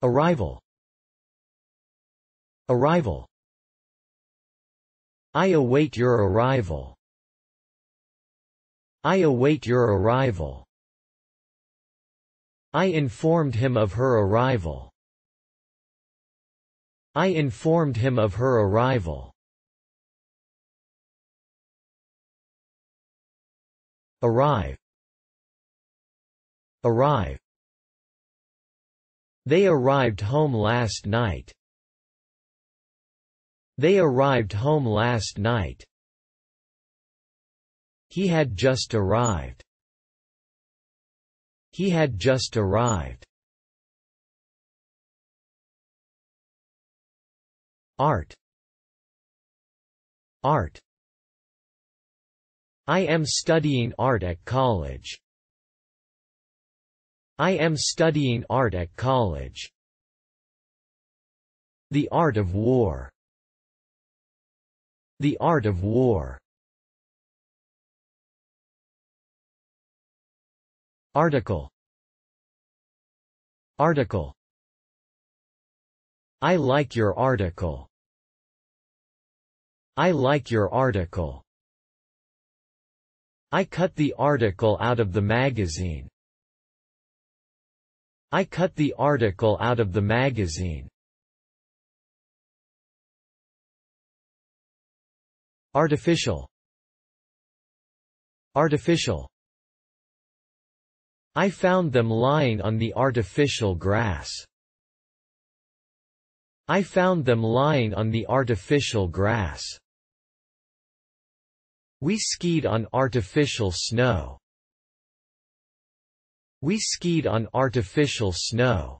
Arrival Arrival I await your arrival. I await your arrival. I informed him of her arrival. I informed him of her arrival. Arrive. Arrive. They arrived home last night. They arrived home last night. He had just arrived. He had just arrived. Art. Art. I am studying art at college. I am studying art at college. The Art of War. The Art of War. Article. Article. I like your article. I like your article. I cut the article out of the magazine. I cut the article out of the magazine. Artificial Artificial I found them lying on the artificial grass. I found them lying on the artificial grass. We skied on artificial snow. We skied on artificial snow.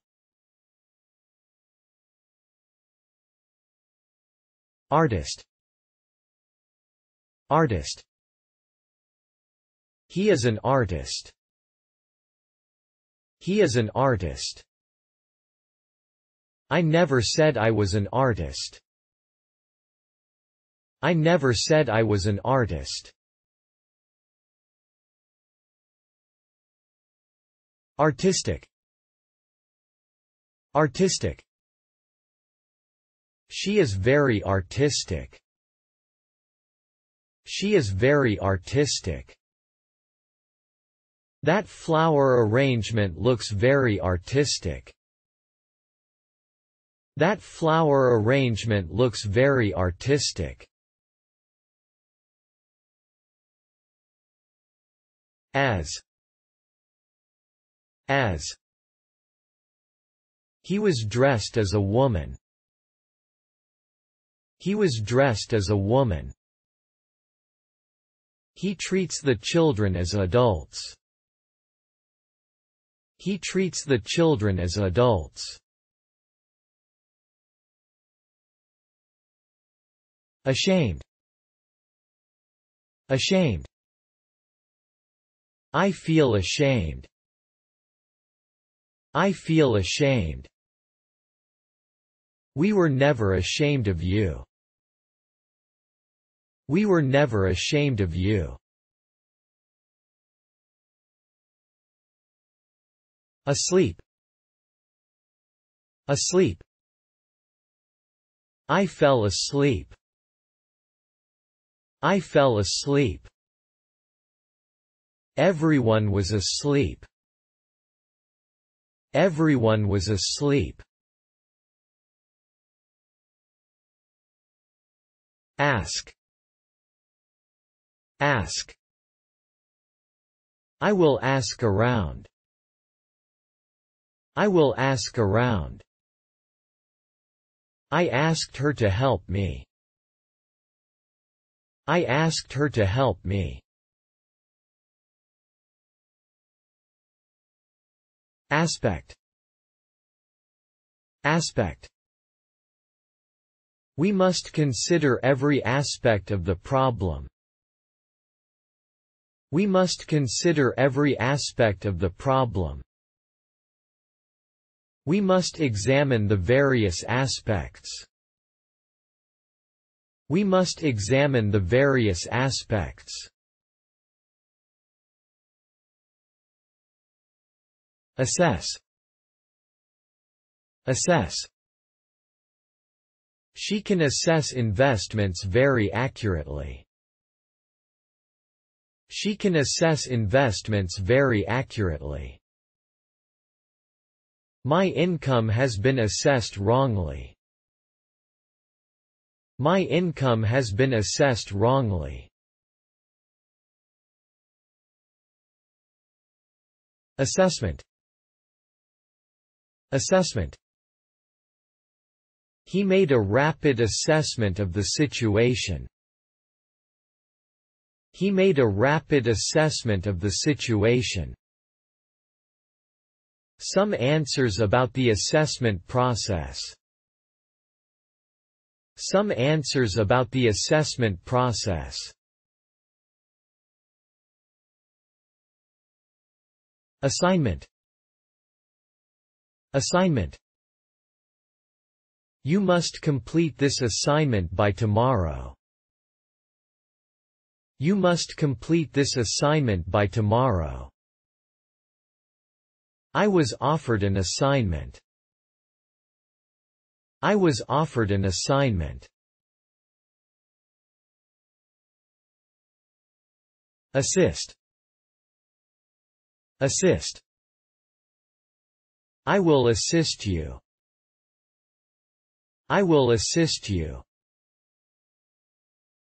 Artist Artist He is an artist. He is an artist. I never said I was an artist. I never said I was an artist. Artistic. Artistic. She is very artistic. She is very artistic. That flower arrangement looks very artistic. That flower arrangement looks very artistic. As as He was dressed as a woman. He was dressed as a woman. He treats the children as adults. He treats the children as adults. Ashamed. Ashamed. I feel ashamed. I feel ashamed. We were never ashamed of you. We were never ashamed of you. Asleep. Asleep. I fell asleep. I fell asleep. Everyone was asleep. Everyone was asleep. Ask. Ask. I will ask around. I will ask around. I asked her to help me. I asked her to help me. Aspect. Aspect. We must consider every aspect of the problem. We must consider every aspect of the problem. We must examine the various aspects. We must examine the various aspects. Assess. Assess. She can assess investments very accurately. She can assess investments very accurately. My income has been assessed wrongly. My income has been assessed wrongly. Assessment Assessment He made a rapid assessment of the situation. He made a rapid assessment of the situation. Some answers about the assessment process. Some answers about the assessment process. Assignment Assignment You must complete this assignment by tomorrow. You must complete this assignment by tomorrow. I was offered an assignment. I was offered an assignment. Assist. Assist. I will assist you. I will assist you.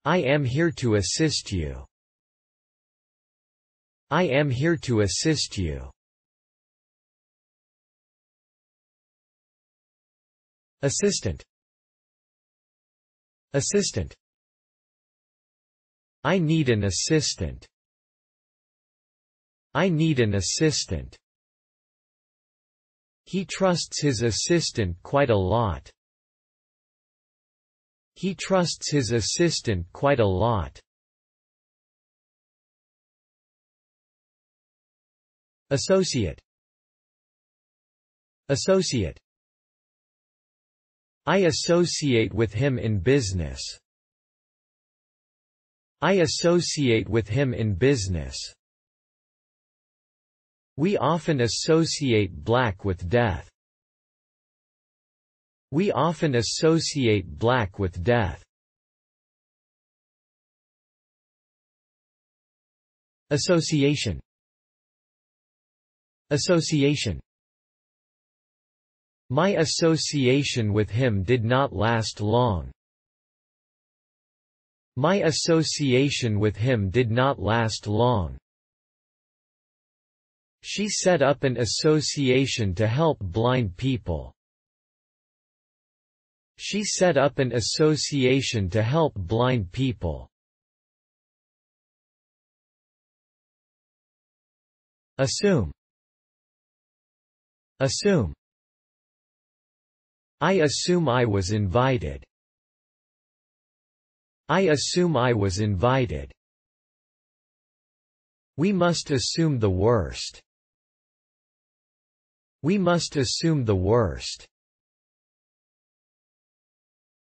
I am here to assist you. I am here to assist you. Assistant. Assistant. I need an assistant. I need an assistant. He trusts his assistant quite a lot. He trusts his assistant quite a lot. Associate Associate I associate with him in business. I associate with him in business. We often associate black with death. We often associate black with death. Association Association My association with him did not last long. My association with him did not last long. She set up an association to help blind people. She set up an association to help blind people. Assume. Assume. I assume I was invited. I assume I was invited. We must assume the worst. We must assume the worst.